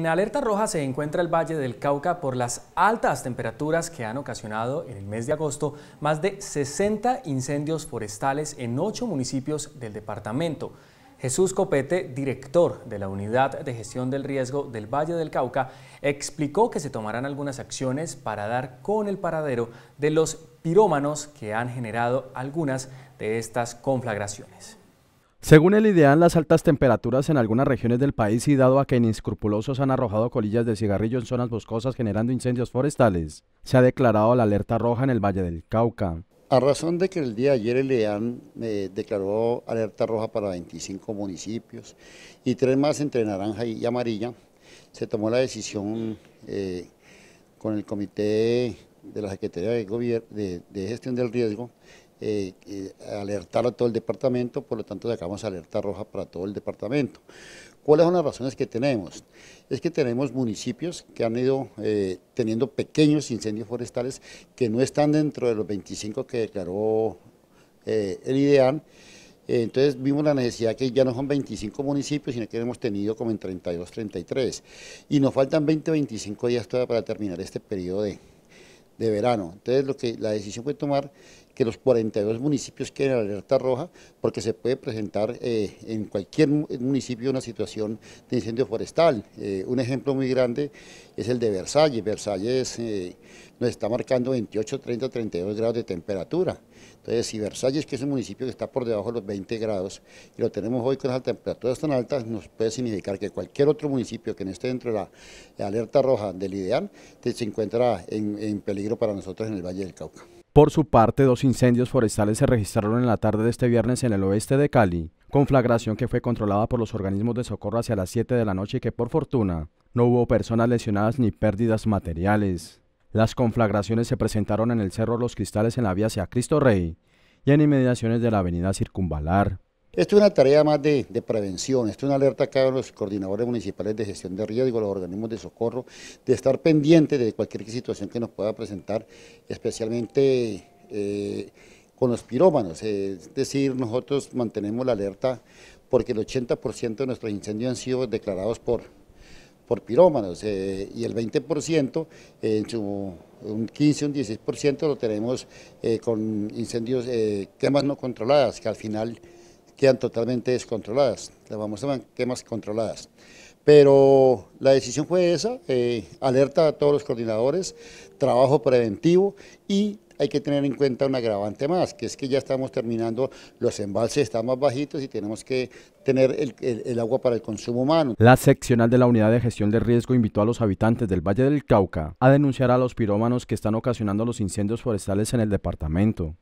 En alerta roja se encuentra el Valle del Cauca por las altas temperaturas que han ocasionado en el mes de agosto más de 60 incendios forestales en ocho municipios del departamento. Jesús Copete, director de la Unidad de Gestión del Riesgo del Valle del Cauca, explicó que se tomarán algunas acciones para dar con el paradero de los pirómanos que han generado algunas de estas conflagraciones. Según el ideal, las altas temperaturas en algunas regiones del país y dado a que inescrupulosos han arrojado colillas de cigarrillo en zonas boscosas generando incendios forestales, se ha declarado la alerta roja en el Valle del Cauca. A razón de que el día de ayer el IDEAN eh, declaró alerta roja para 25 municipios y tres más entre naranja y amarilla, se tomó la decisión eh, con el comité de la Secretaría de, Gobierno de Gestión del Riesgo eh, eh, alertar a todo el departamento, por lo tanto sacamos alerta roja para todo el departamento. ¿Cuáles son las razones que tenemos? Es que tenemos municipios que han ido eh, teniendo pequeños incendios forestales que no están dentro de los 25 que declaró el IDEAN, entonces vimos la necesidad que ya no son 25 municipios, sino que hemos tenido como en 32, 33. Y nos faltan 20, 25 días todavía para terminar este periodo de, verano. Entonces lo que la decisión fue tomar que los 42 municipios queden en alerta roja porque se puede presentar eh, en cualquier municipio una situación de incendio forestal. Eh, un ejemplo muy grande es el de Versalles. Versalles eh, nos está marcando 28, 30, 32 grados de temperatura. Entonces, si Versalles, que es un municipio que está por debajo de los 20 grados, y lo tenemos hoy con esas temperaturas tan altas, nos puede significar que cualquier otro municipio que no esté dentro de la, alerta roja del ideal, se encuentra en peligro para nosotros en el Valle del Cauca. Por su parte, dos incendios forestales se registraron en la tarde de este viernes en el oeste de Cali, conflagración que fue controlada por los organismos de socorro hacia las 7 de la noche y que por fortuna no hubo personas lesionadas ni pérdidas materiales. Las conflagraciones se presentaron en el Cerro Los Cristales en la vía hacia Cristo Rey y en inmediaciones de la avenida Circunvalar. Esto es una tarea más de, prevención, esto es una alerta acá a los coordinadores municipales de gestión de riesgo, los organismos de socorro, de estar pendientes de cualquier situación que nos pueda presentar, especialmente eh, con los pirómanos. es decir, nosotros mantenemos la alerta porque el 80% de nuestros incendios han sido declarados por, por pirómanos eh, y el 20% en su un 15, un 16% lo tenemos eh, con incendios, quemas no controladas, que al final quedan totalmente descontroladas, las vamos que más controladas. Pero la decisión fue esa, eh, alerta a todos los coordinadores, trabajo preventivo y hay que tener en cuenta un agravante más, que es que ya estamos terminando, los embalses están más bajitos y tenemos que tener el, el, agua para el consumo humano. La seccional de la Unidad de Gestión de Riesgo invitó a los habitantes del Valle del Cauca a denunciar a los pirómanos que están ocasionando los incendios forestales en el departamento.